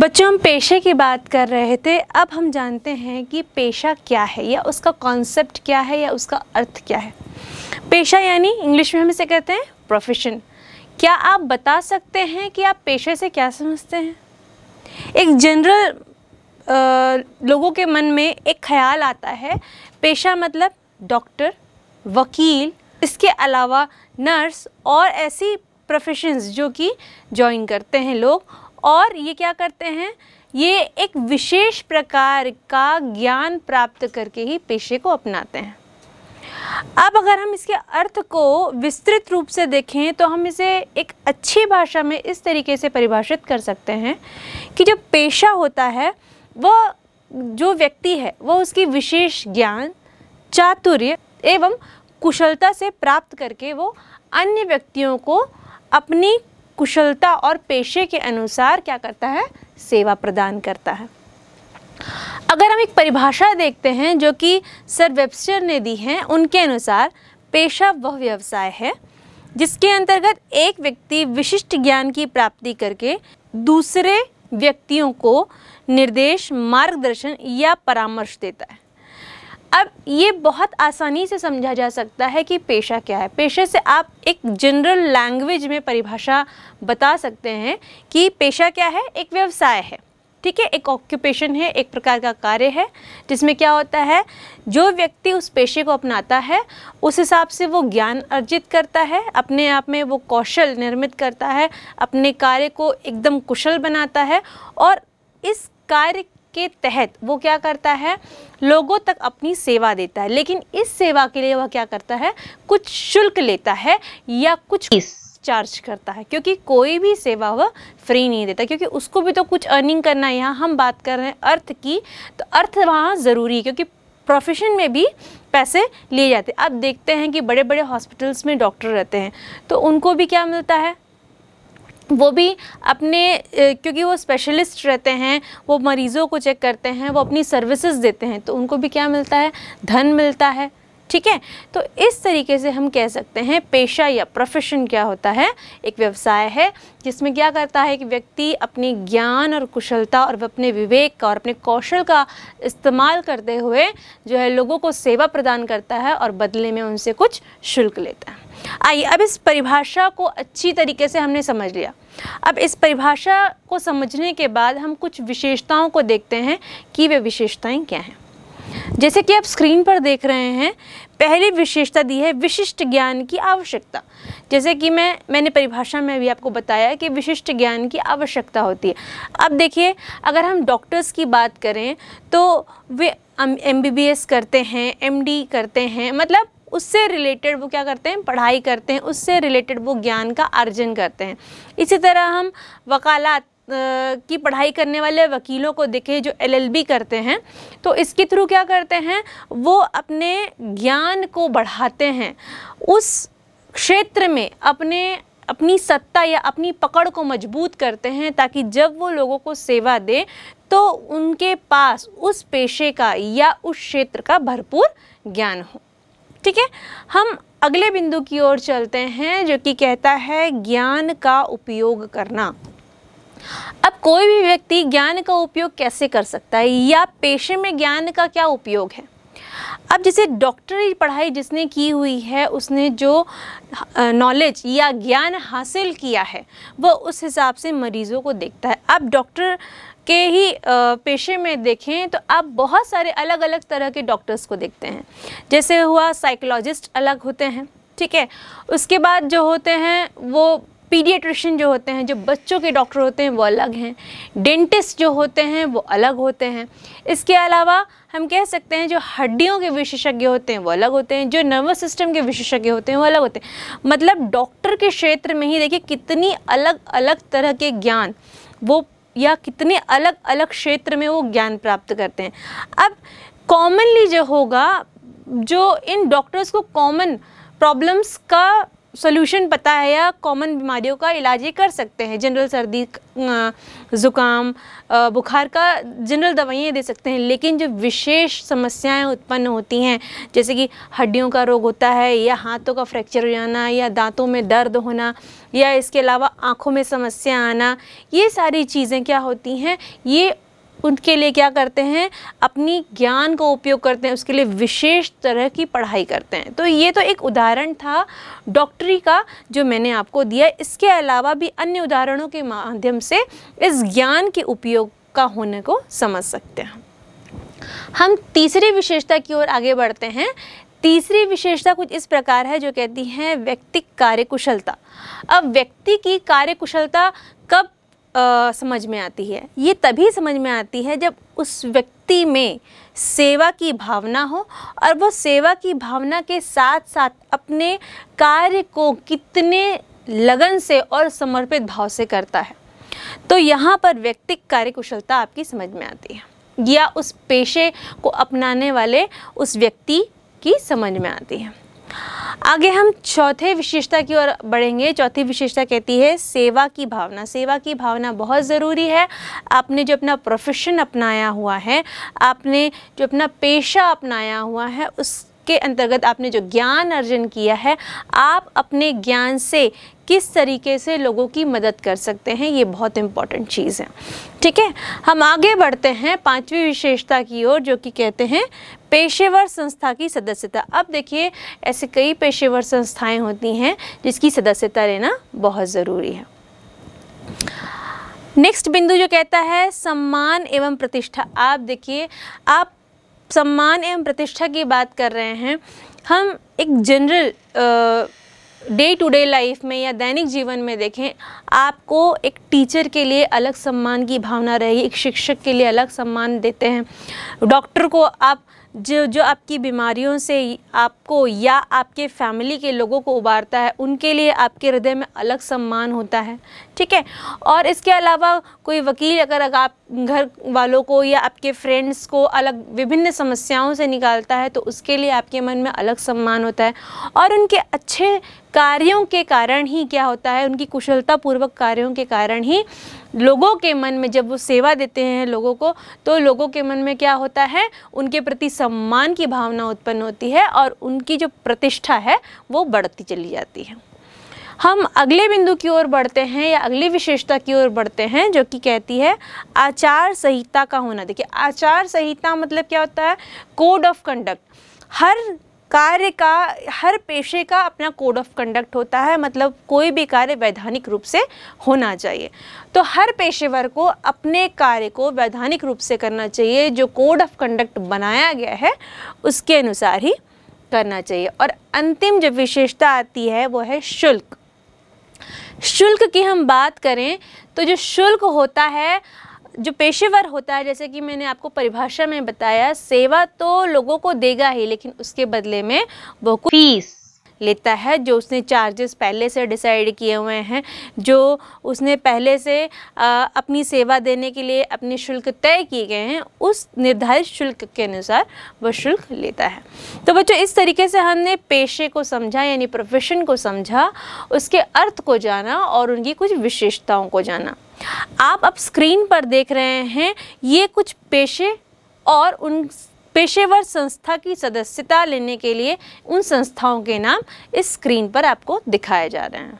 बच्चों हम पेशे की बात कर रहे थे अब हम जानते हैं कि पेशा क्या है या उसका कॉन्सेप्ट क्या है या उसका अर्थ क्या है पेशा यानी इंग्लिश में हम इसे कहते हैं प्रोफेशन क्या आप बता सकते हैं कि आप पेशे से क्या समझते हैं एक जनरल लोगों के मन में एक ख्याल आता है पेशा मतलब डॉक्टर वकील इसके अलावा नर्स और ऐसी प्रोफेशंस जो कि जॉइन करते हैं लोग और ये क्या करते हैं ये एक विशेष प्रकार का ज्ञान प्राप्त करके ही पेशे को अपनाते हैं अब अगर हम इसके अर्थ को विस्तृत रूप से देखें तो हम इसे एक अच्छी भाषा में इस तरीके से परिभाषित कर सकते हैं कि जो पेशा होता है वह जो व्यक्ति है वह उसकी विशेष ज्ञान चातुर्य एवं कुशलता से प्राप्त करके वो अन्य व्यक्तियों को अपनी कुशलता और पेशे के अनुसार क्या करता है सेवा प्रदान करता है अगर हम एक परिभाषा देखते हैं जो कि सर वेबस्टर ने दी है उनके अनुसार पेशा वह व्यवसाय है जिसके अंतर्गत एक व्यक्ति विशिष्ट ज्ञान की प्राप्ति करके दूसरे व्यक्तियों को निर्देश मार्गदर्शन या परामर्श देता है अब ये बहुत आसानी से समझा जा सकता है कि पेशा क्या है पेशे से आप एक जनरल लैंग्वेज में परिभाषा बता सकते हैं कि पेशा क्या है एक व्यवसाय है ठीक है एक ऑक्यूपेशन है एक प्रकार का कार्य है जिसमें क्या होता है जो व्यक्ति उस पेशे को अपनाता है उस हिसाब से वो ज्ञान अर्जित करता है अपने आप में वो कौशल निर्मित करता है अपने कार्य को एकदम कुशल बनाता है और इस कार्य के तहत वो क्या करता है लोगों तक अपनी सेवा देता है लेकिन इस सेवा के लिए वह क्या करता है कुछ शुल्क लेता है या कुछ चार्ज करता है क्योंकि कोई भी सेवा वह फ्री नहीं देता क्योंकि उसको भी तो कुछ अर्निंग करना है यहाँ हम बात कर रहे हैं अर्थ की तो अर्थ वहाँ ज़रूरी है क्योंकि प्रोफेशन में भी पैसे लिए जाते हैं आप देखते हैं कि बड़े बड़े हॉस्पिटल्स में डॉक्टर रहते हैं तो उनको भी क्या मिलता है वो भी अपने क्योंकि वो स्पेशलिस्ट रहते हैं वो मरीज़ों को चेक करते हैं वो अपनी सर्विसेज देते हैं तो उनको भी क्या मिलता है धन मिलता है ठीक है तो इस तरीके से हम कह सकते हैं पेशा या प्रोफेशन क्या होता है एक व्यवसाय है जिसमें क्या करता है कि व्यक्ति अपने ज्ञान और कुशलता और अपने विवेक का और अपने कौशल का इस्तेमाल करते हुए जो है लोगों को सेवा प्रदान करता है और बदले में उनसे कुछ शुल्क लेता है आइए अब इस परिभाषा को अच्छी तरीके से हमने समझ लिया अब इस परिभाषा को समझने के बाद हम कुछ विशेषताओं को देखते हैं कि वे विशेषताएं क्या हैं जैसे कि आप स्क्रीन पर देख रहे हैं पहली विशेषता दी है विशिष्ट ज्ञान की आवश्यकता जैसे कि मैं मैंने परिभाषा में भी आपको बताया कि विशिष्ट ज्ञान की आवश्यकता होती है अब देखिए अगर हम डॉक्टर्स की बात करें तो वे एम करते हैं एम करते हैं मतलब उससे रिलेटेड वो क्या करते हैं पढ़ाई करते हैं उससे रिलेटेड वो ज्ञान का अर्जन करते हैं इसी तरह हम वकालत की पढ़ाई करने वाले वकीलों को देखें जो एलएलबी करते हैं तो इसके थ्रू क्या करते हैं वो अपने ज्ञान को बढ़ाते हैं उस क्षेत्र में अपने अपनी सत्ता या अपनी पकड़ को मजबूत करते हैं ताकि जब वो लोगों को सेवा दे तो उनके पास उस पेशे का या उस क्षेत्र का भरपूर ज्ञान हो ठीक है हम अगले बिंदु की ओर चलते हैं जो कि कहता है ज्ञान का उपयोग करना अब कोई भी व्यक्ति ज्ञान का उपयोग कैसे कर सकता है या पेशे में ज्ञान का क्या उपयोग है अब जैसे डॉक्टरी पढ़ाई जिसने की हुई है उसने जो नॉलेज या ज्ञान हासिल किया है वह उस हिसाब से मरीज़ों को देखता है अब डॉक्टर के ही पेशे में देखें तो आप बहुत सारे अलग अलग तरह के डॉक्टर्स को देखते हैं जैसे हुआ साइकोलॉजिस्ट अलग होते हैं ठीक है उसके बाद जो होते हैं वो पीडियाट्रिशन जो होते हैं जो बच्चों के डॉक्टर होते हैं वो अलग हैं डेंटिस्ट जो होते हैं वो अलग होते हैं इसके अलावा हम कह सकते हैं जो हड्डियों के विशेषज्ञ होते हैं वो अलग होते हैं जो नर्वस सिस्टम के विशेषज्ञ होते हैं वो अलग होते हैं मतलब डॉक्टर के क्षेत्र में ही देखिए कितनी अलग अलग तरह के ज्ञान वो या कितने अलग अलग क्षेत्र में वो ज्ञान प्राप्त करते हैं अब कॉमनली जो होगा जो इन डॉक्टर्स को कॉमन प्रॉब्लम्स का सोल्यूशन पता है या कॉमन बीमारियों का इलाज ये कर सकते हैं जनरल सर्दी ज़ुकाम बुखार का जनरल दवाइयाँ दे सकते हैं लेकिन जो विशेष समस्याएं उत्पन्न होती हैं जैसे कि हड्डियों का रोग होता है या हाथों का फ्रैक्चर हो जाना या दांतों में दर्द होना या इसके अलावा आँखों में समस्या आना ये सारी चीज़ें क्या होती हैं ये उनके लिए क्या करते हैं अपनी ज्ञान का उपयोग करते हैं उसके लिए विशेष तरह की पढ़ाई करते हैं तो ये तो एक उदाहरण था डॉक्टरी का जो मैंने आपको दिया इसके अलावा भी अन्य उदाहरणों के माध्यम से इस ज्ञान के उपयोग का होने को समझ सकते हैं हम तीसरी विशेषता की ओर आगे बढ़ते हैं तीसरी विशेषता कुछ इस प्रकार है जो कहती है व्यक्ति कार्यकुशलता अब व्यक्ति की कार्यकुशलता कब आ, समझ में आती है ये तभी समझ में आती है जब उस व्यक्ति में सेवा की भावना हो और वो सेवा की भावना के साथ साथ अपने कार्य को कितने लगन से और समर्पित भाव से करता है तो यहाँ पर व्यक्तिक कार्यकुशलता आपकी समझ में आती है या उस पेशे को अपनाने वाले उस व्यक्ति की समझ में आती है आगे हम चौथे विशेषता की ओर बढ़ेंगे चौथी विशेषता कहती है सेवा की भावना सेवा की भावना बहुत ज़रूरी है आपने जो अपना प्रोफेशन अपनाया हुआ है आपने जो अपना पेशा अपनाया हुआ है उस के अंतर्गत आपने जो ज्ञान अर्जन किया है आप अपने ज्ञान से किस तरीके से लोगों की मदद कर सकते हैं ये बहुत इम्पॉर्टेंट चीज़ है ठीक है हम आगे बढ़ते हैं पांचवी विशेषता की ओर जो कि कहते हैं पेशेवर संस्था की सदस्यता अब देखिए ऐसे कई पेशेवर संस्थाएं होती हैं जिसकी सदस्यता लेना बहुत ज़रूरी है नेक्स्ट बिंदु जो कहता है सम्मान एवं प्रतिष्ठा आप देखिए आप सम्मान एवं प्रतिष्ठा की बात कर रहे हैं हम एक general day to day life में या दैनिक जीवन में देखें आपको एक टीचर के लिए अलग सम्मान की भावना रहेगी एक शिक्षक के लिए अलग सम्मान देते हैं डॉक्टर को आप जो जो आपकी बीमारियों से आपको या आपके फैमिली के लोगों को उबारता है उनके लिए आपके हृदय में अलग सम्मान होता है ठीक है और इसके अलावा कोई वकील अगर अगर आप घर वालों को या आपके फ्रेंड्स को अलग विभिन्न समस्याओं से निकालता है तो उसके लिए आपके मन में अलग सम्मान होता है और उनके अच्छे कार्यों के कारण ही क्या होता है उनकी कुशलतापूर्वक कार्यों के कारण ही लोगों के मन में जब वो सेवा देते हैं लोगों को तो लोगों के मन में क्या होता है उनके प्रति सम्मान की भावना उत्पन्न होती है और उनकी जो प्रतिष्ठा है वो बढ़ती चली जाती है हम अगले बिंदु की ओर बढ़ते हैं या अगली विशेषता की ओर बढ़ते हैं जो कि कहती है आचार संहिता का होना देखिए आचार संहिता मतलब क्या होता है कोड ऑफ कंडक्ट हर कार्य का हर पेशे का अपना कोड ऑफ कंडक्ट होता है मतलब कोई भी कार्य वैधानिक रूप से होना चाहिए तो हर पेशेवर को अपने कार्य को वैधानिक रूप से करना चाहिए जो कोड ऑफ कंडक्ट बनाया गया है उसके अनुसार ही करना चाहिए और अंतिम जो विशेषता आती है वो है शुल्क शुल्क की हम बात करें तो जो शुल्क होता है जो पेशेवर होता है जैसे कि मैंने आपको परिभाषा में बताया सेवा तो लोगों को देगा ही लेकिन उसके बदले में वो फीस लेता है जो उसने चार्जेस पहले से डिसाइड किए हुए हैं जो उसने पहले से आ, अपनी सेवा देने के लिए अपने शुल्क तय किए गए हैं उस निर्धारित शुल्क के अनुसार वह शुल्क लेता है तो बच्चों इस तरीके से हमने पेशे को समझा यानी प्रोफेशन को समझा उसके अर्थ को जाना और उनकी कुछ विशेषताओं को जाना आप अब स्क्रीन पर देख रहे हैं ये कुछ पेशे और उन पेशेवर संस्था की सदस्यता लेने के लिए उन संस्थाओं के नाम इस स्क्रीन पर आपको दिखाए जा रहे हैं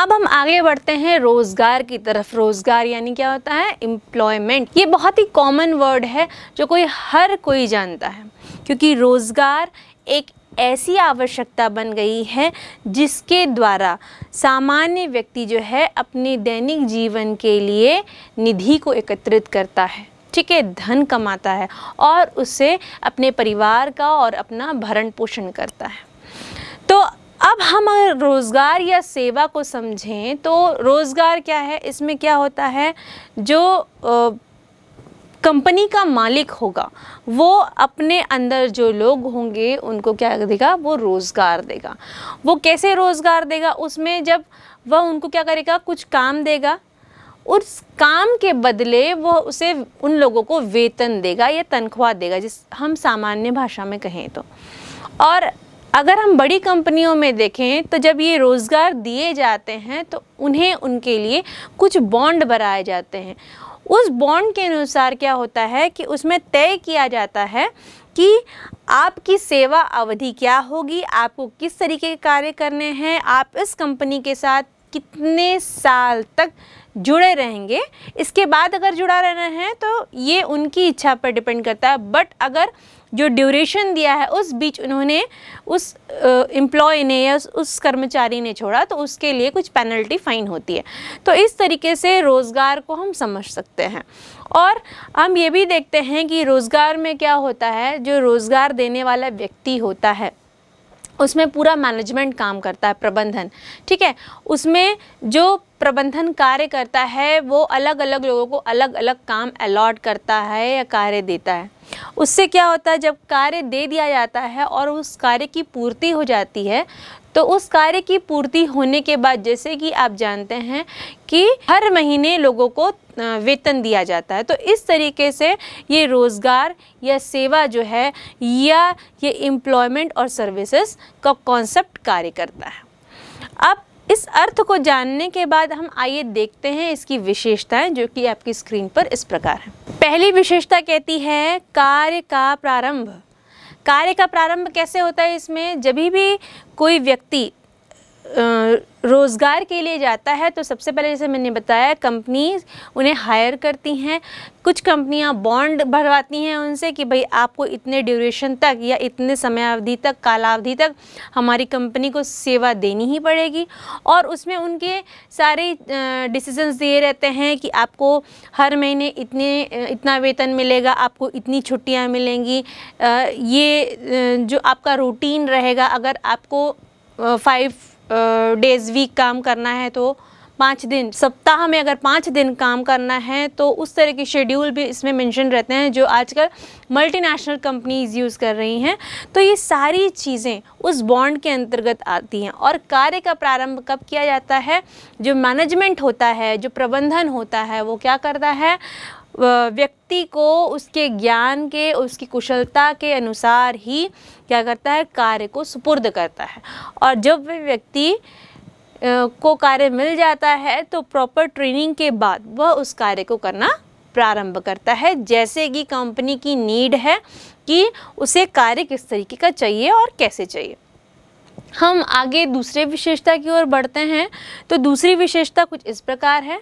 अब हम आगे बढ़ते हैं रोज़गार की तरफ रोज़गार यानी क्या होता है एम्प्लॉयमेंट ये बहुत ही कॉमन वर्ड है जो कोई हर कोई जानता है क्योंकि रोज़गार एक ऐसी आवश्यकता बन गई है जिसके द्वारा सामान्य व्यक्ति जो है अपने दैनिक जीवन के लिए निधि को एकत्रित करता है ठीक है धन कमाता है और उसे अपने परिवार का और अपना भरण पोषण करता है तो अब हम अगर रोज़गार या सेवा को समझें तो रोज़गार क्या है इसमें क्या होता है जो कंपनी का मालिक होगा वो अपने अंदर जो लोग होंगे उनको क्या देगा वो रोज़गार देगा वो कैसे रोज़गार देगा उसमें जब वह उनको क्या करेगा कुछ काम देगा उस काम के बदले वो उसे उन लोगों को वेतन देगा या तनख्वाह देगा जिस हम सामान्य भाषा में कहें तो और अगर हम बड़ी कंपनियों में देखें तो जब ये रोज़गार दिए जाते हैं तो उन्हें उनके लिए कुछ बॉन्ड बनाए जाते हैं उस बॉन्ड के अनुसार क्या होता है कि उसमें तय किया जाता है कि आपकी सेवा अवधि क्या होगी आपको किस तरीके के कार्य करने हैं आप इस कंपनी के साथ कितने साल तक जुड़े रहेंगे इसके बाद अगर जुड़ा रहना है तो ये उनकी इच्छा पर डिपेंड करता है बट अगर जो ड्यूरेशन दिया है उस बीच उन्होंने उस एम्प्लॉय ने या उस, उस कर्मचारी ने छोड़ा तो उसके लिए कुछ पेनल्टी फ़ाइन होती है तो इस तरीके से रोज़गार को हम समझ सकते हैं और हम ये भी देखते हैं कि रोज़गार में क्या होता है जो रोज़गार देने वाला व्यक्ति होता है उसमें पूरा मैनेजमेंट काम करता है प्रबंधन ठीक है उसमें जो प्रबंधन कार्य करता है वो अलग अलग लोगों को अलग अलग काम अलॉट करता है या कार्य देता है उससे क्या होता है जब कार्य दे दिया जाता है और उस कार्य की पूर्ति हो जाती है तो उस कार्य की पूर्ति होने के बाद जैसे कि आप जानते हैं कि हर महीने लोगों को वेतन दिया जाता है तो इस तरीके से ये रोज़गार या सेवा जो है या ये एम्प्लॉयमेंट और सर्विसेज का कॉन्सेप्ट कार्य करता है अब इस अर्थ को जानने के बाद हम आइए देखते हैं इसकी विशेषताएं जो कि आपकी स्क्रीन पर इस प्रकार है पहली विशेषता कहती है कार्य का प्रारंभ कार्य का प्रारंभ कैसे होता है इसमें जब भी कोई व्यक्ति रोज़गार के लिए जाता है तो सबसे पहले जैसे मैंने बताया कंपनीज उन्हें हायर करती हैं कुछ कंपनियां बॉन्ड भरवाती हैं उनसे कि भाई आपको इतने ड्यूरेशन तक या इतने समय अवधि तक कालावधि तक हमारी कंपनी को सेवा देनी ही पड़ेगी और उसमें उनके सारे डिसीजंस दिए रहते हैं कि आपको हर महीने इतने इतना वेतन मिलेगा आपको इतनी छुट्टियाँ मिलेंगी ये जो आपका रूटीन रहेगा अगर आपको फाइव डेज वीक काम करना है तो पाँच दिन सप्ताह में अगर पाँच दिन काम करना है तो उस तरह के शेड्यूल भी इसमें मेंशन रहते हैं जो आजकल मल्टीनेशनल कंपनीज यूज़ कर रही हैं तो ये सारी चीज़ें उस बॉन्ड के अंतर्गत आती हैं और कार्य का प्रारंभ कब किया जाता है जो मैनेजमेंट होता है जो प्रबंधन होता है वो क्या करता है व्यक्ति को उसके ज्ञान के उसकी कुशलता के अनुसार ही क्या करता है कार्य को सुपुर्द करता है और जब वे व्यक्ति को कार्य मिल जाता है तो प्रॉपर ट्रेनिंग के बाद वह उस कार्य को करना प्रारंभ करता है जैसे कि कंपनी की नीड है कि उसे कार्य किस तरीके का चाहिए और कैसे चाहिए हम आगे दूसरे विशेषता की ओर बढ़ते हैं तो दूसरी विशेषता कुछ इस प्रकार है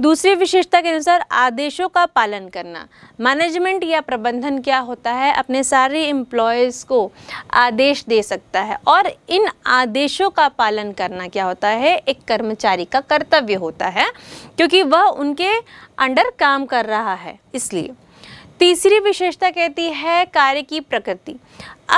दूसरी विशेषता के अनुसार आदेशों का पालन करना मैनेजमेंट या प्रबंधन क्या होता है अपने सारे एम्प्लॉयज़ को आदेश दे सकता है और इन आदेशों का पालन करना क्या होता है एक कर्मचारी का कर्तव्य होता है क्योंकि वह उनके अंडर काम कर रहा है इसलिए तीसरी विशेषता कहती है कार्य की प्रकृति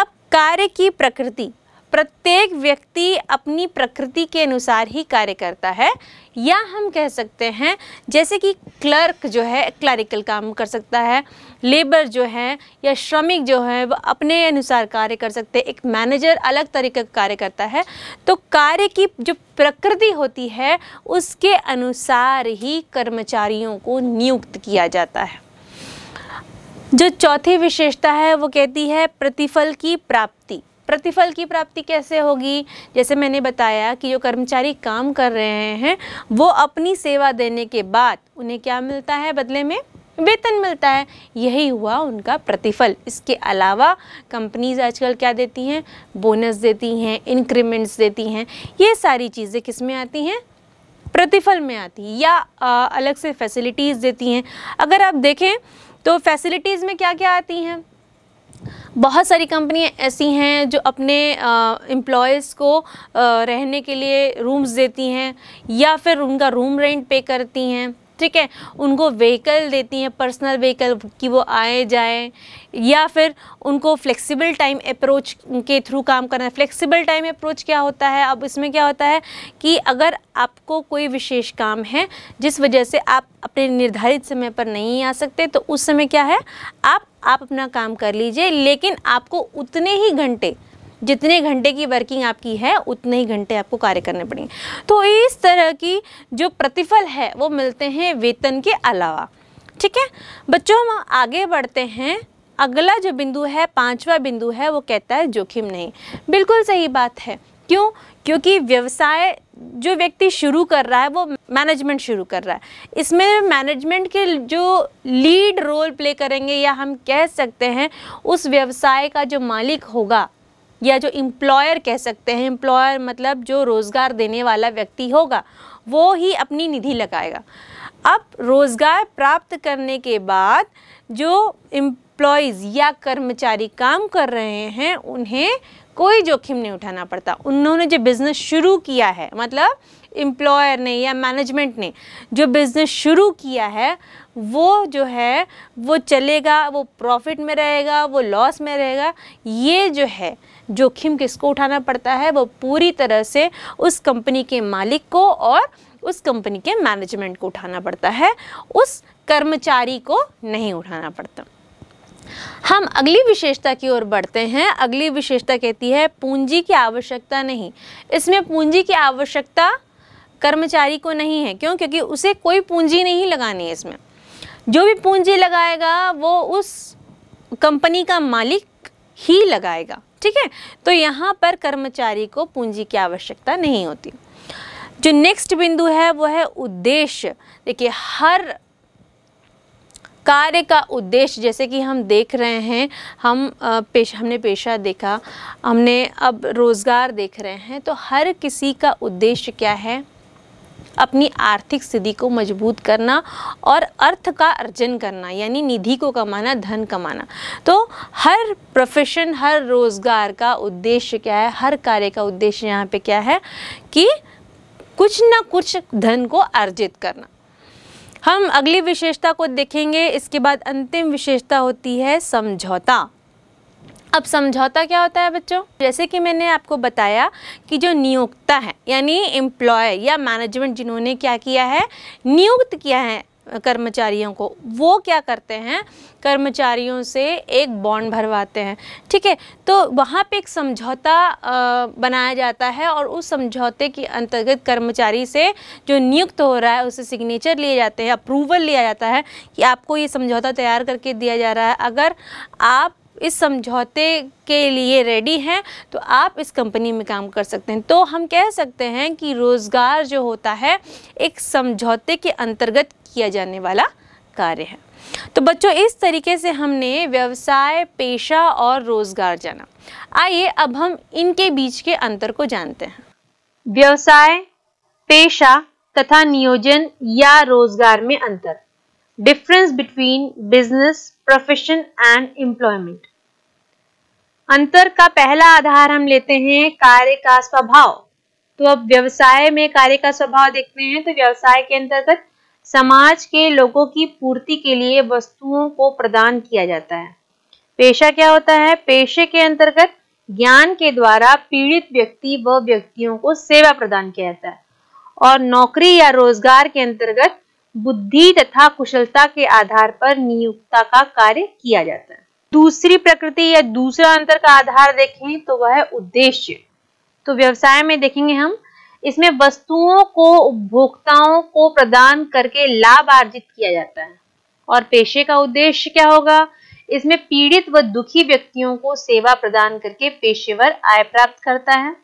अब कार्य की प्रकृति प्रत्येक व्यक्ति अपनी प्रकृति के अनुसार ही कार्य करता है या हम कह सकते हैं जैसे कि क्लर्क जो है क्लरिकल काम कर सकता है लेबर जो है या श्रमिक जो है वह अपने अनुसार कार्य कर सकते हैं एक मैनेजर अलग तरीके का कार्य करता है तो कार्य की जो प्रकृति होती है उसके अनुसार ही कर्मचारियों को नियुक्त किया जाता है जो चौथी विशेषता है वो कहती है प्रतिफल की प्राप्ति प्रतिफल की प्राप्ति कैसे होगी जैसे मैंने बताया कि जो कर्मचारी काम कर रहे हैं वो अपनी सेवा देने के बाद उन्हें क्या मिलता है बदले में वेतन मिलता है यही हुआ उनका प्रतिफल इसके अलावा कंपनीज आजकल क्या देती हैं बोनस देती हैं इंक्रीमेंट्स देती हैं ये सारी चीज़ें किस में आती हैं प्रतिफल में आती है या आ, अलग से फैसिलिटीज़ देती हैं अगर आप देखें तो फैसिलिटीज़ में क्या क्या आती हैं बहुत सारी कंपनियां ऐसी हैं जो अपने एम्प्लॉयज़ को आ, रहने के लिए रूम्स देती हैं या फिर उनका रूम रेंट पे करती हैं ठीक है उनको व्हीकल देती हैं पर्सनल व्हीकल कि वो आए जाए या फिर उनको फ्लेक्सिबल टाइम अप्रोच के थ्रू काम करना है फ्लेक्सिबल टाइम अप्रोच क्या होता है अब इसमें क्या होता है कि अगर आपको कोई विशेष काम है जिस वजह से आप अपने निर्धारित समय पर नहीं आ सकते तो उस समय क्या है आप आप अपना काम कर लीजिए लेकिन आपको उतने ही घंटे जितने घंटे की वर्किंग आपकी है उतने ही घंटे आपको कार्य करने पड़ेंगे तो इस तरह की जो प्रतिफल है वो मिलते हैं वेतन के अलावा ठीक है बच्चों हम आगे बढ़ते हैं अगला जो बिंदु है पांचवा बिंदु है वो कहता है जोखिम नहीं बिल्कुल सही बात है क्यों क्योंकि व्यवसाय जो व्यक्ति शुरू कर रहा है वो मैनेजमेंट शुरू कर रहा है इसमें मैनेजमेंट के जो लीड रोल प्ले करेंगे या हम कह सकते हैं उस व्यवसाय का जो मालिक होगा या जो इम्प्लॉयर कह सकते हैं इम्प्लॉयर मतलब जो रोज़गार देने वाला व्यक्ति होगा वो ही अपनी निधि लगाएगा अब रोज़गार प्राप्त करने के बाद जो इम्प्लॉयज़ या कर्मचारी काम कर रहे हैं उन्हें कोई जोखिम नहीं उठाना पड़ता उन्होंने जो बिज़नेस शुरू किया है मतलब एम्प्लॉयर ने या मैनेजमेंट ने जो बिज़नेस शुरू किया है वो जो है वो चलेगा वो प्रॉफिट में रहेगा वो लॉस में रहेगा ये जो है जोखिम किसको उठाना पड़ता है वो पूरी तरह से उस कंपनी के मालिक को और उस कंपनी के मैनेजमेंट को उठाना पड़ता है उस कर्मचारी को नहीं उठाना पड़ता हम अगली विशेषता की ओर बढ़ते हैं अगली विशेषता कहती है पूंजी की आवश्यकता नहीं इसमें पूंजी की आवश्यकता कर्मचारी को नहीं है क्यों क्योंकि उसे कोई पूंजी नहीं लगानी है इसमें जो भी पूंजी लगाएगा वो उस कंपनी का मालिक ही लगाएगा ठीक है तो यहाँ पर कर्मचारी को पूंजी की आवश्यकता नहीं होती जो नेक्स्ट बिंदु है वो है उद्देश्य देखिए हर कार्य का उद्देश्य जैसे कि हम देख रहे हैं हम पेश हमने पेशा देखा हमने अब रोज़गार देख रहे हैं तो हर किसी का उद्देश्य क्या है अपनी आर्थिक स्थिति को मजबूत करना और अर्थ का अर्जन करना यानी निधि को कमाना धन कमाना तो हर प्रोफेशन हर रोज़गार का उद्देश्य क्या है हर कार्य का उद्देश्य यहाँ पे क्या है कि कुछ ना कुछ धन को अर्जित करना हम अगली विशेषता को देखेंगे इसके बाद अंतिम विशेषता होती है समझौता अब समझौता क्या होता है बच्चों जैसे कि मैंने आपको बताया कि जो नियोक्ता है यानी एम्प्लॉय या मैनेजमेंट जिन्होंने क्या किया है नियुक्त किया है कर्मचारियों को वो क्या करते हैं कर्मचारियों से एक बॉन्ड भरवाते हैं ठीक है तो वहाँ पे एक समझौता बनाया जाता है और उस समझौते के अंतर्गत कर्मचारी से जो नियुक्त हो रहा है उसे सिग्नेचर लिए जाते हैं अप्रूवल लिया जाता है कि आपको ये समझौता तैयार करके दिया जा रहा है अगर आप इस समझौते के लिए रेडी हैं तो आप इस कंपनी में काम कर सकते हैं तो हम कह सकते हैं कि रोज़गार जो होता है एक समझौते के अंतर्गत किया जाने वाला कार्य है तो बच्चों इस तरीके से हमने व्यवसाय पेशा और रोजगार जाना आइए अब हम इनके बीच के अंतर को जानते हैं व्यवसाय पेशा तथा नियोजन या रोजगार में अंतर difference between business profession and employment अंतर का पहला आधार हम लेते हैं कार्य का स्वभाव तो अब व्यवसाय में कार्य का स्वभाव देखते हैं तो व्यवसाय के अंतर्गत समाज के लोगों की पूर्ति के लिए वस्तुओं को प्रदान किया जाता है पेशा क्या होता है पेशे के अंतर्गत ज्ञान के द्वारा पीड़ित व्यक्ति व व्यक्तियों को सेवा प्रदान किया जाता है और नौकरी या रोजगार के अंतर्गत बुद्धि तथा कुशलता के आधार पर नियुक्ता का कार्य किया जाता है दूसरी प्रकृति या दूसरा अंतर का आधार देखें तो वह उद्देश्य तो व्यवसाय में देखेंगे हम इसमें वस्तुओं को उपभोक्ताओं को प्रदान करके लाभ अर्जित किया जाता है और पेशे का उद्देश्य क्या होगा इसमें पीड़ित व दुखी व्यक्तियों को सेवा प्रदान करके पेशेवर आय प्राप्त करता है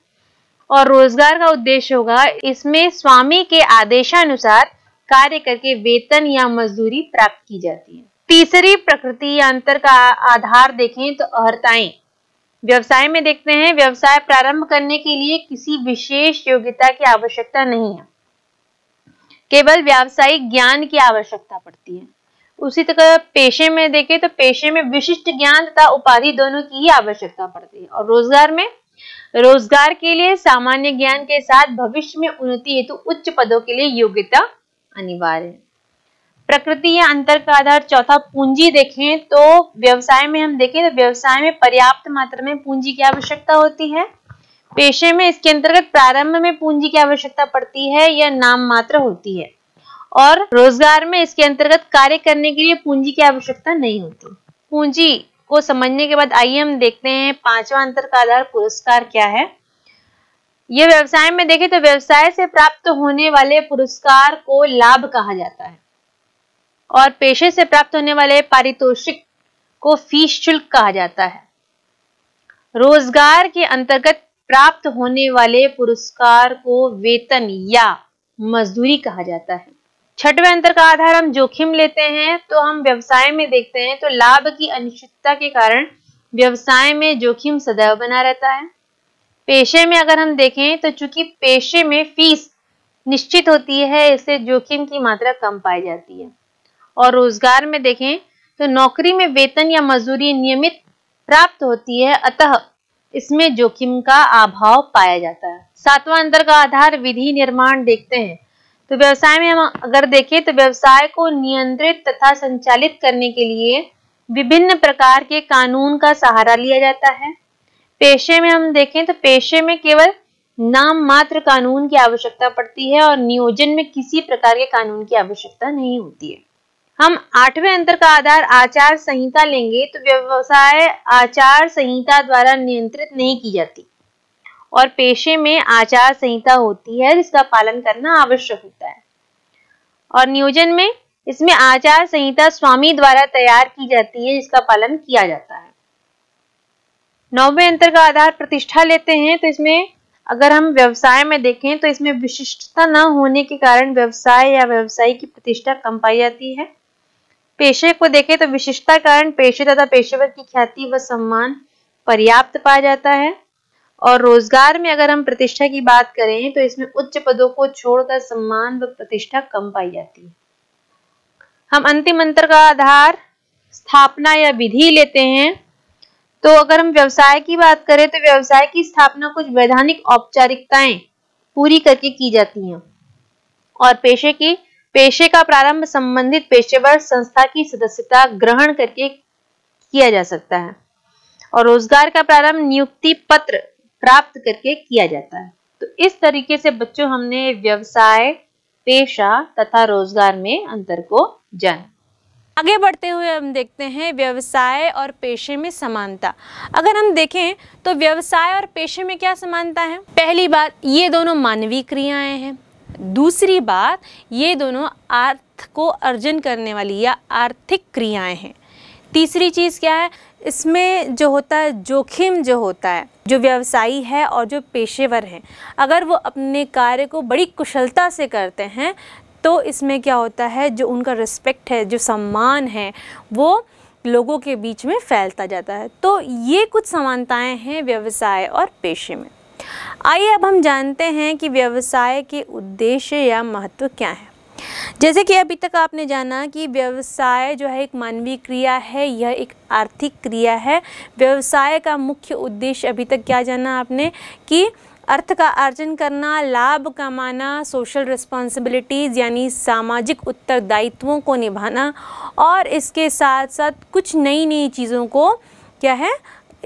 और रोजगार का उद्देश्य होगा इसमें स्वामी के आदेशानुसार कार्य करके वेतन या मजदूरी प्राप्त की जाती है तीसरी प्रकृति या अंतर का आधार देखें तो अहर्ताएं व्यवसाय में देखते हैं व्यवसाय प्रारंभ करने के लिए किसी विशेष योग्यता की आवश्यकता नहीं है केवल व्यावसायिक ज्ञान की आवश्यकता पड़ती है उसी तरह पेशे में देखें तो पेशे में विशिष्ट ज्ञान तथा उपाधि दोनों की ही आवश्यकता पड़ती है और रोजगार में रोजगार के लिए सामान्य ज्ञान के साथ भविष्य में उन्नति हेतु उच्च पदों के लिए योग्यता अनिवार्य है प्रकृति या अंतर का आधार चौथा पूंजी देखें तो व्यवसाय में हम देखें तो व्यवसाय में पर्याप्त मात्रा में पूंजी की आवश्यकता होती है पेशे में इसके अंतर्गत प्रारंभ में पूंजी की आवश्यकता पड़ती है या नाम मात्र होती है और रोजगार में इसके अंतर्गत कार्य करने के लिए पूंजी की आवश्यकता नहीं होती पूंजी को समझने के बाद आइए हम देखते हैं पांचवा अंतर का आधार पुरस्कार क्या है यह व्यवसाय में देखें तो व्यवसाय से प्राप्त होने वाले पुरस्कार को लाभ कहा जाता है और पेशे से प्राप्त होने वाले पारितोषिक को फीस शुल्क कहा जाता है रोजगार के अंतर्गत प्राप्त होने वाले पुरस्कार को वेतन या मजदूरी कहा जाता है छठवें अंतर का आधार हम जोखिम लेते हैं तो हम व्यवसाय में देखते हैं तो लाभ की अनिश्चितता के कारण व्यवसाय में जोखिम सदैव बना रहता है पेशे में अगर हम देखें तो चूंकि पेशे में फीस निश्चित होती है इससे जोखिम की मात्रा कम पाई जाती है और रोजगार में देखें तो नौकरी में वेतन या मजदूरी नियमित प्राप्त होती है अतः इसमें जोखिम का अभाव पाया जाता है सातवां अंतर का आधार विधि निर्माण देखते हैं तो व्यवसाय में हम अगर देखें तो व्यवसाय को नियंत्रित तथा संचालित करने के लिए विभिन्न प्रकार के कानून का सहारा लिया जाता है पेशे में हम देखें तो पेशे में केवल नाम मात्र कानून की आवश्यकता पड़ती है और नियोजन में किसी प्रकार के कानून की आवश्यकता नहीं होती है हम आठवें अंतर का आधार आचार संहिता लेंगे तो व्यवसाय आचार संहिता द्वारा नियंत्रित नहीं की जाती और पेशे में आचार संहिता होती है जिसका पालन करना आवश्यक होता है और नियोजन में इसमें आचार संहिता स्वामी द्वारा तैयार की जाती है जिसका पालन किया जाता है नौवे अंतर का आधार प्रतिष्ठा लेते हैं तो इसमें अगर हम व्यवसाय में देखें तो इसमें विशिष्टता न होने के कारण व्यवसाय या व्यवसाय की प्रतिष्ठा कम पाई जाती है पेशे को देखें तो विशिष्टता कारण पेशे तथा पेशेवर की ख्याति व सम्मान पर्याप्त पाया जाता है और रोजगार में अगर हम प्रतिष्ठा की बात करें तो इसमें उच्च पदों को छोड़कर सम्मान व प्रतिष्ठा कम पाई जाती है हम अंतिम अंतर का आधार स्थापना या विधि लेते हैं तो अगर हम व्यवसाय की बात करें तो व्यवसाय की स्थापना कुछ वैधानिक औपचारिकताएं पूरी करके की जाती हैं और पेशे की पेशे का प्रारंभ संबंधित पेशेवर संस्था की सदस्यता ग्रहण करके किया जा सकता है और रोजगार का प्रारंभ नियुक्ति पत्र प्राप्त करके किया जाता है तो इस तरीके से बच्चों हमने व्यवसाय पेशा तथा रोजगार में अंतर को जाना आगे बढ़ते हुए हम देखते हैं व्यवसाय और पेशे में समानता अगर हम देखें तो व्यवसाय और पेशे में क्या समानता है पहली बात ये दोनों मानवीय क्रियाएं हैं दूसरी बात ये दोनों अर्थ को अर्जन करने वाली या आर्थिक क्रियाएं हैं तीसरी चीज़ क्या है इसमें जो होता है जोखिम जो होता है जो व्यवसायी है और जो पेशेवर हैं अगर वो अपने कार्य को बड़ी कुशलता से करते हैं तो इसमें क्या होता है जो उनका रिस्पेक्ट है जो सम्मान है वो लोगों के बीच में फैलता जाता है तो ये कुछ समानताएं हैं व्यवसाय और पेशे में आइए अब हम जानते हैं कि व्यवसाय के उद्देश्य या महत्व क्या है जैसे कि अभी तक आपने जाना कि व्यवसाय जो है एक मानवीय क्रिया है यह एक आर्थिक क्रिया है व्यवसाय का मुख्य उद्देश्य अभी तक क्या जाना आपने कि अर्थ का अर्जन करना लाभ कमाना सोशल रिस्पॉन्सिबिलिटीज़ यानी सामाजिक उत्तरदायित्वों को निभाना और इसके साथ साथ कुछ नई नई चीज़ों को क्या है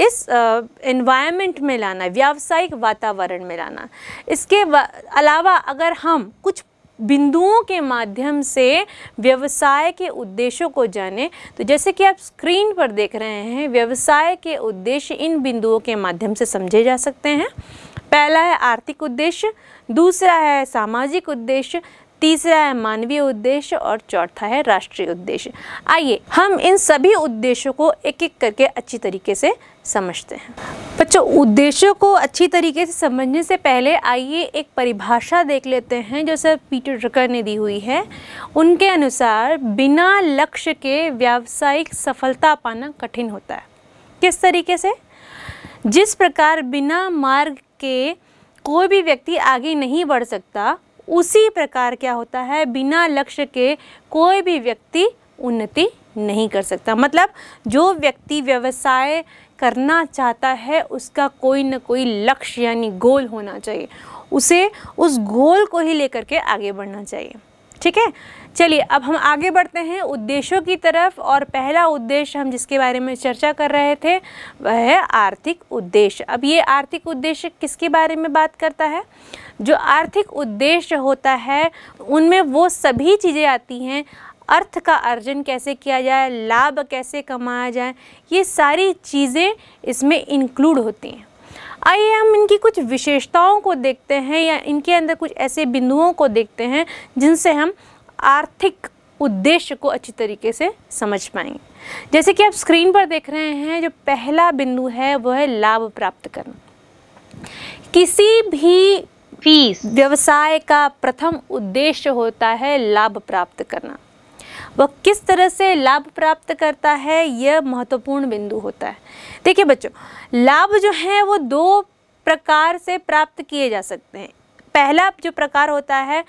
इस एनवायरनमेंट में लाना व्यावसायिक वातावरण में लाना इसके अलावा अगर हम कुछ बिंदुओं के माध्यम से व्यवसाय के उद्देश्यों को जाने तो जैसे कि आप स्क्रीन पर देख रहे हैं व्यवसाय के उद्देश्य इन बिंदुओं के माध्यम से समझे जा सकते हैं पहला है आर्थिक उद्देश्य दूसरा है सामाजिक उद्देश्य तीसरा है मानवीय उद्देश्य और चौथा है राष्ट्रीय उद्देश्य आइए हम इन सभी उद्देश्यों को एक एक करके अच्छी तरीके से समझते हैं बच्चों उद्देश्यों को अच्छी तरीके से समझने से पहले आइए एक परिभाषा देख लेते हैं जो सर पीटर ड्रकर ने दी हुई है उनके अनुसार बिना लक्ष्य के व्यावसायिक सफलता पाना कठिन होता है किस तरीके से जिस प्रकार बिना मार्ग के कोई भी व्यक्ति आगे नहीं बढ़ सकता उसी प्रकार क्या होता है बिना लक्ष्य के कोई भी व्यक्ति उन्नति नहीं कर सकता मतलब जो व्यक्ति व्यवसाय करना चाहता है उसका कोई ना कोई लक्ष्य यानी गोल होना चाहिए उसे उस गोल को ही लेकर के आगे बढ़ना चाहिए ठीक है चलिए अब हम आगे बढ़ते हैं उद्देश्यों की तरफ और पहला उद्देश्य हम जिसके बारे में चर्चा कर रहे थे वह है आर्थिक उद्देश्य अब ये आर्थिक उद्देश्य किसके बारे में बात करता है जो आर्थिक उद्देश्य होता है उनमें वो सभी चीज़ें आती हैं अर्थ का अर्जन कैसे किया जाए लाभ कैसे कमाया जाए ये सारी चीज़ें इसमें इंक्लूड होती हैं आइए हम इनकी कुछ विशेषताओं को देखते हैं या इनके अंदर कुछ ऐसे बिंदुओं को देखते हैं जिनसे हम आर्थिक उद्देश्य को अच्छी तरीके से समझ पाएंगे जैसे कि आप स्क्रीन पर देख रहे हैं जो पहला बिंदु है वह है लाभ प्राप्त करना किसी भी फीस व्यवसाय का प्रथम उद्देश्य होता है लाभ प्राप्त करना वह किस तरह से लाभ प्राप्त करता है यह महत्वपूर्ण बिंदु होता है देखिए बच्चों लाभ जो है वो दो प्रकार से प्राप्त किए जा सकते हैं पहला जो प्रकार होता है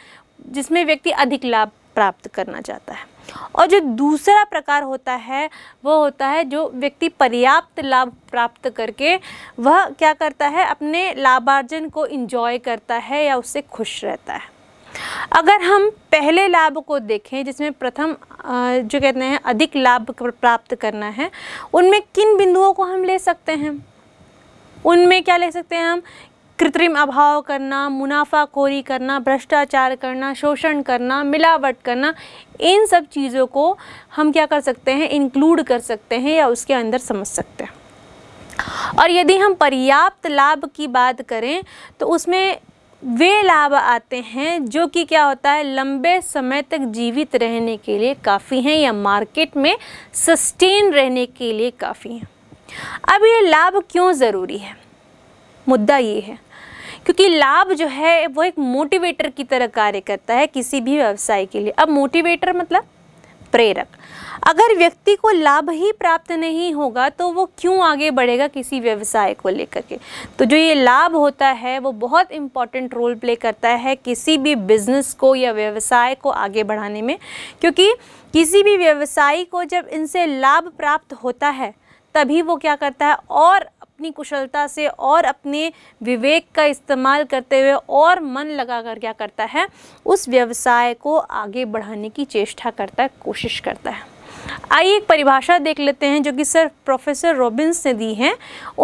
जिसमें व्यक्ति अधिक लाभ प्राप्त करना चाहता है और जो दूसरा प्रकार होता है वो होता है जो व्यक्ति पर्याप्त लाभ प्राप्त करके वह क्या करता है अपने लाभार्जन को इंजॉय करता है या उससे खुश रहता है अगर हम पहले लाभ को देखें जिसमें प्रथम जो कहते हैं अधिक लाभ प्राप्त करना है उनमें किन बिंदुओं को हम ले सकते हैं उनमें क्या ले सकते हैं हम कृत्रिम अभाव करना मुनाफाखोरी करना भ्रष्टाचार करना शोषण करना मिलावट करना इन सब चीज़ों को हम क्या कर सकते हैं इंक्लूड कर सकते हैं या उसके अंदर समझ सकते हैं और यदि हम पर्याप्त लाभ की बात करें तो उसमें वे लाभ आते हैं जो कि क्या होता है लंबे समय तक जीवित रहने के लिए काफ़ी हैं या मार्केट में सस्टेन रहने के लिए काफ़ी हैं अब ये लाभ क्यों ज़रूरी है मुद्दा ये है क्योंकि लाभ जो है वो एक मोटिवेटर की तरह कार्य करता है किसी भी व्यवसाय के लिए अब मोटिवेटर मतलब प्रेरक अगर व्यक्ति को लाभ ही प्राप्त नहीं होगा तो वो क्यों आगे बढ़ेगा किसी व्यवसाय को लेकर के तो जो ये लाभ होता है वो बहुत इम्पॉर्टेंट रोल प्ले करता है किसी भी बिजनेस को या व्यवसाय को आगे बढ़ाने में क्योंकि किसी भी व्यवसायी को जब इनसे लाभ प्राप्त होता है तभी वो क्या करता है और अपनी कुशलता से और अपने विवेक का इस्तेमाल करते हुए और मन लगा कर क्या करता है उस व्यवसाय को आगे बढ़ाने की चेष्टा करता है कोशिश करता है आइए एक परिभाषा देख लेते हैं जो कि सर प्रोफेसर रॉबिन्स ने दी है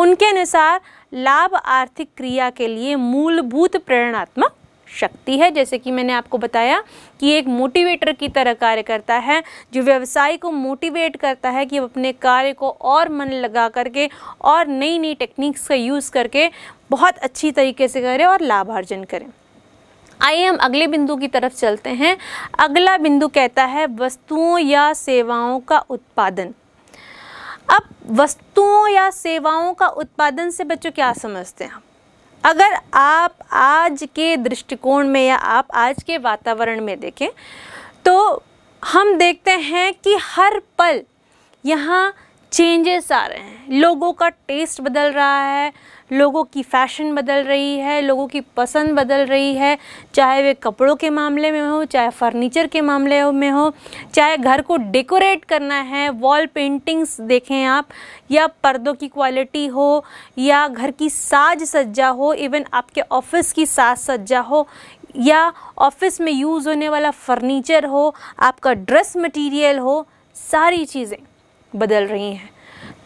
उनके अनुसार लाभ आर्थिक क्रिया के लिए मूलभूत प्रेरणात्मक शक्ति है जैसे कि मैंने आपको बताया कि एक मोटिवेटर की तरह कार्य करता है जो व्यवसाय को मोटिवेट करता है कि अपने कार्य को और मन लगा करके और नई नई टेक्निक्स का यूज़ करके बहुत अच्छी तरीके से करें और लाभ अर्जन करें आइए हम अगले बिंदु की तरफ चलते हैं अगला बिंदु कहता है वस्तुओं या सेवाओं का उत्पादन अब वस्तुओं या सेवाओं का उत्पादन से बच्चों क्या समझते हैं अगर आप आज के दृष्टिकोण में या आप आज के वातावरण में देखें तो हम देखते हैं कि हर पल यहाँ चेंजेस आ रहे हैं लोगों का टेस्ट बदल रहा है लोगों की फ़ैशन बदल रही है लोगों की पसंद बदल रही है चाहे वे कपड़ों के मामले में हो चाहे फर्नीचर के मामले में हो चाहे घर को डेकोरेट करना है वॉल पेंटिंग्स देखें आप या पर्दों की क्वालिटी हो या घर की साज सज्जा हो इवन आपके ऑफिस की साज सज्जा हो या ऑफिस में यूज़ होने वाला फर्नीचर हो आपका ड्रेस मटेरियल हो सारी चीज़ें बदल रही हैं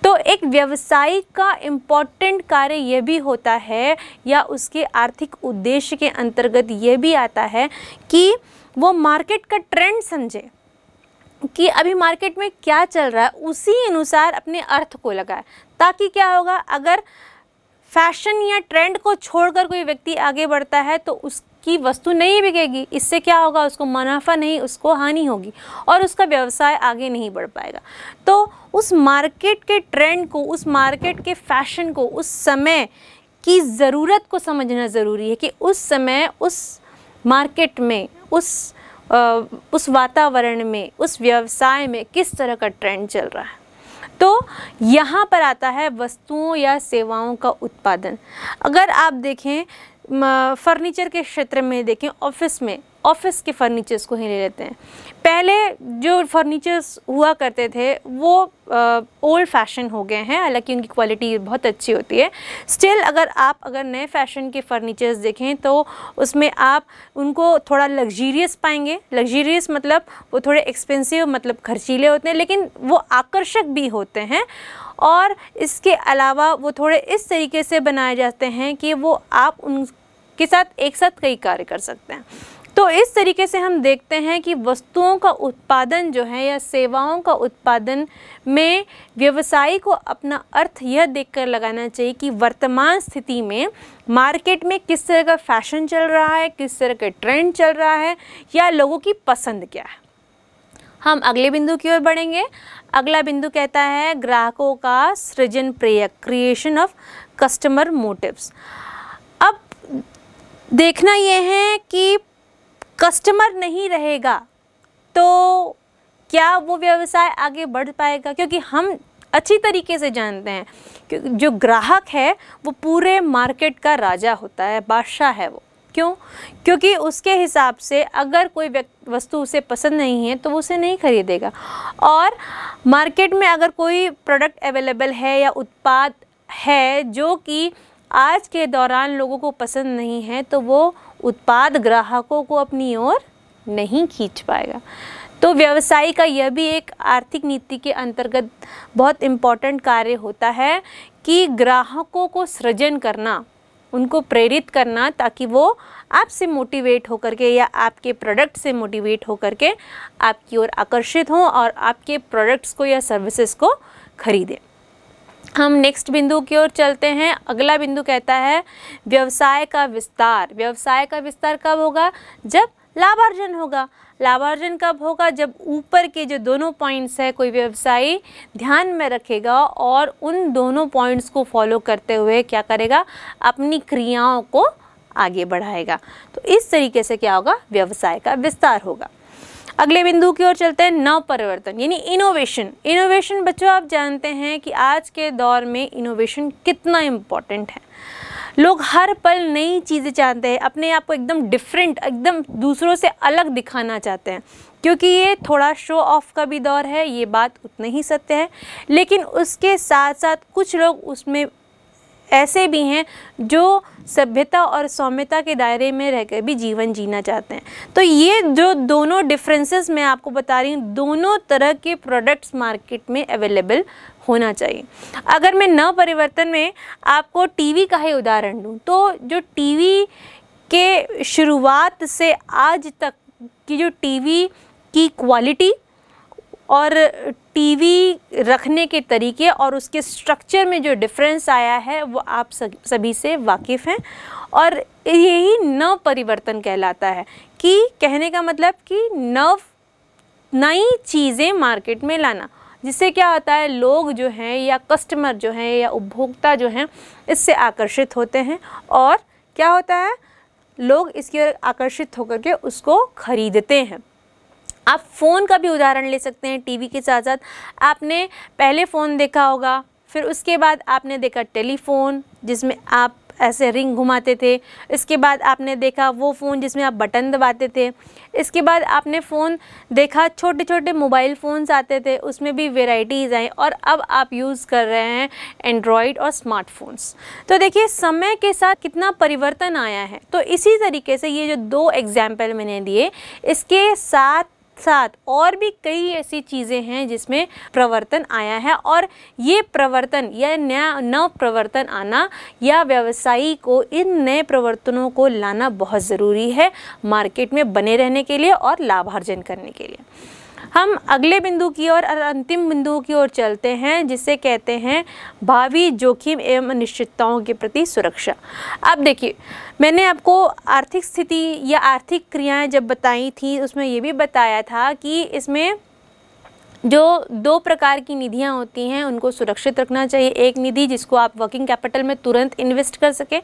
तो एक व्यवसाय का इम्पॉर्टेंट कार्य यह भी होता है या उसके आर्थिक उद्देश्य के अंतर्गत ये भी आता है कि वो मार्केट का ट्रेंड समझे कि अभी मार्केट में क्या चल रहा है उसी अनुसार अपने अर्थ को लगाए ताकि क्या होगा अगर फैशन या ट्रेंड को छोड़कर कोई व्यक्ति आगे बढ़ता है तो उसकी वस्तु नहीं बिकेगी इससे क्या होगा उसको मुनाफा नहीं उसको हानि होगी और उसका व्यवसाय आगे नहीं बढ़ पाएगा तो उस मार्केट के ट्रेंड को उस मार्केट के फैशन को उस समय की ज़रूरत को समझना ज़रूरी है कि उस समय उस मार्केट में उस आ, उस वातावरण में उस व्यवसाय में किस तरह का ट्रेंड चल रहा है तो यहाँ पर आता है वस्तुओं या सेवाओं का उत्पादन अगर आप देखें फर्नीचर के क्षेत्र में देखें ऑफिस में ऑफिस के फर्नीचर्स को ही ले लेते हैं पहले जो फर्नीचर्स हुआ करते थे वो ओल्ड फैशन हो गए हैं हालांकि उनकी क्वालिटी बहुत अच्छी होती है स्टिल अगर आप अगर नए फैशन के फर्नीचर्स देखें तो उसमें आप उनको थोड़ा लग्जीरियस पाएंगे लग्जीरियस मतलब वो थोड़े एक्सपेंसिव मतलब खर्चीले होते हैं लेकिन वो आकर्षक भी होते हैं और इसके अलावा वो थोड़े इस तरीके से बनाए जाते हैं कि वो आप उनके साथ एक साथ कई कार्य कर सकते हैं तो इस तरीके से हम देखते हैं कि वस्तुओं का उत्पादन जो है या सेवाओं का उत्पादन में व्यवसायी को अपना अर्थ यह देखकर लगाना चाहिए कि वर्तमान स्थिति में मार्केट में किस तरह का फैशन चल रहा है किस तरह का ट्रेंड चल रहा है या लोगों की पसंद क्या है हम अगले बिंदु की ओर बढ़ेंगे अगला बिंदु कहता है ग्राहकों का सृजन प्रय क्रिएशन ऑफ कस्टमर मोटिव्स अब देखना यह है कि कस्टमर नहीं रहेगा तो क्या वो व्यवसाय आगे बढ़ पाएगा क्योंकि हम अच्छी तरीके से जानते हैं कि जो ग्राहक है वो पूरे मार्केट का राजा होता है बादशाह है वो क्यों क्योंकि उसके हिसाब से अगर कोई वस्तु उसे पसंद नहीं है तो वो उसे नहीं खरीदेगा और मार्केट में अगर कोई प्रोडक्ट अवेलेबल है या उत्पाद है जो कि आज के दौरान लोगों को पसंद नहीं है तो वो उत्पाद ग्राहकों को अपनी ओर नहीं खींच पाएगा तो व्यवसाय का यह भी एक आर्थिक नीति के अंतर्गत बहुत इम्पॉर्टेंट कार्य होता है कि ग्राहकों को सृजन करना उनको प्रेरित करना ताकि वो आपसे मोटिवेट होकर के या आपके प्रोडक्ट से मोटिवेट होकर के आपकी ओर आकर्षित हों और आपके प्रोडक्ट्स को या सर्विसेज को खरीदें हम नेक्स्ट बिंदु की ओर चलते हैं अगला बिंदु कहता है व्यवसाय का विस्तार व्यवसाय का विस्तार कब होगा जब लाभार्जन होगा लाभार्जन कब होगा जब ऊपर के जो दोनों पॉइंट्स है कोई व्यवसायी ध्यान में रखेगा और उन दोनों पॉइंट्स को फॉलो करते हुए क्या करेगा अपनी क्रियाओं को आगे बढ़ाएगा तो इस तरीके से क्या होगा व्यवसाय का विस्तार होगा अगले बिंदु की ओर चलते हैं नव परिवर्तन यानी इनोवेशन इनोवेशन बच्चों आप जानते हैं कि आज के दौर में इनोवेशन कितना इम्पॉर्टेंट है लोग हर पल नई चीज़ें चाहते हैं अपने आप को एकदम डिफरेंट एकदम दूसरों से अलग दिखाना चाहते हैं क्योंकि ये थोड़ा शो ऑफ का भी दौर है ये बात उतनी ही सत्य है लेकिन उसके साथ साथ कुछ लोग उसमें ऐसे भी हैं जो सभ्यता और सौम्यता के दायरे में रहकर भी जीवन जीना चाहते हैं तो ये जो दोनों डिफरेंसेस मैं आपको बता रही हूँ दोनों तरह के प्रोडक्ट्स मार्केट में अवेलेबल होना चाहिए अगर मैं नव परिवर्तन में आपको टीवी का ही उदाहरण दूँ तो जो टीवी के शुरुआत से आज तक की जो टीवी की क्वालिटी और टीवी रखने के तरीके और उसके स्ट्रक्चर में जो डिफरेंस आया है वो आप सभी से वाकिफ़ हैं और यही नव परिवर्तन कहलाता है कि कहने का मतलब कि नव नई चीज़ें मार्केट में लाना जिससे क्या होता है लोग जो हैं या कस्टमर जो हैं या उपभोक्ता जो हैं इससे आकर्षित होते हैं और क्या होता है लोग इसकी ओर आकर्षित होकर के उसको ख़रीदते हैं आप फ़ोन का भी उदाहरण ले सकते हैं टीवी के साथ साथ आपने पहले फ़ोन देखा होगा फिर उसके बाद आपने देखा टेलीफोन जिसमें आप ऐसे रिंग घुमाते थे इसके बाद आपने देखा वो फ़ोन जिसमें आप बटन दबाते थे इसके बाद आपने फ़ोन देखा छोटे छोटे मोबाइल फ़ोन्स आते थे उसमें भी वेराइटीज़ आई और अब आप यूज़ कर रहे हैं एंड्रॉयड और स्मार्टफोन्स तो देखिए समय के साथ कितना परिवर्तन आया है तो इसी तरीके से ये जो दो एग्ज़ाम्पल मैंने दिए इसके साथ साथ और भी कई ऐसी चीज़ें हैं जिसमें प्रवर्तन आया है और ये प्रवर्तन या नया नव प्रवर्तन आना या व्यवसायी को इन नए प्रवर्तनों को लाना बहुत ज़रूरी है मार्केट में बने रहने के लिए और लाभार्जन करने के लिए हम अगले बिंदु की ओर और अंतिम बिंदु की ओर चलते हैं जिसे कहते हैं भावी जोखिम एवं अनिश्चितताओं के प्रति सुरक्षा अब देखिए मैंने आपको आर्थिक स्थिति या आर्थिक क्रियाएं जब बताई थी उसमें ये भी बताया था कि इसमें जो दो प्रकार की निधियाँ होती हैं उनको सुरक्षित रखना चाहिए एक निधि जिसको आप वर्किंग कैपिटल में तुरंत इन्वेस्ट कर सकें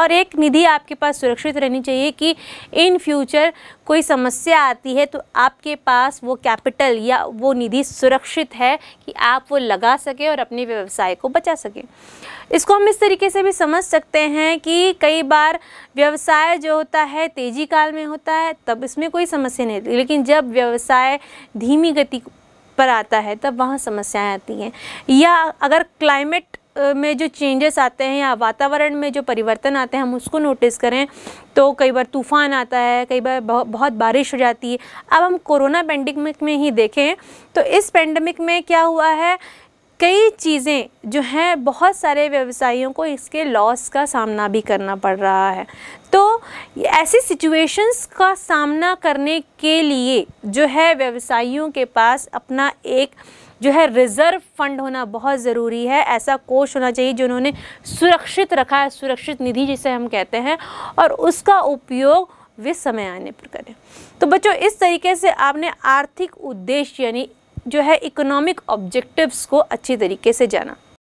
और एक निधि आपके पास सुरक्षित रहनी चाहिए कि इन फ्यूचर कोई समस्या आती है तो आपके पास वो कैपिटल या वो निधि सुरक्षित है कि आप वो लगा सकें और अपने व्यवसाय को बचा सकें इसको हम इस तरीके से भी समझ सकते हैं कि कई बार व्यवसाय जो होता है तेज़ी काल में होता है तब इसमें कोई समस्या नहीं होती लेकिन जब व्यवसाय धीमी गति पर आता है तब वहाँ समस्याएं आती हैं या अगर क्लाइमेट में जो चेंजेस आते हैं या वातावरण में जो परिवर्तन आते हैं हम उसको नोटिस करें तो कई बार तूफ़ान आता है कई बार बहुत बारिश हो जाती है अब हम कोरोना पेंडेमिक में ही देखें तो इस पेंडेमिक में क्या हुआ है कई चीज़ें जो हैं बहुत सारे व्यवसायियों को इसके लॉस का सामना भी करना पड़ रहा है तो ऐसी सिचुएशंस का सामना करने के लिए जो है व्यवसायियों के पास अपना एक जो है रिज़र्व फंड होना बहुत ज़रूरी है ऐसा कोष होना चाहिए जो उन्होंने सुरक्षित रखा है सुरक्षित निधि जिसे हम कहते हैं और उसका उपयोग वे समय आने पर करें तो बच्चों इस तरीके से आपने आर्थिक उद्देश्य यानी जो है इकोनॉमिक ऑब्जेक्टिव्स को अच्छी तरीके से जाना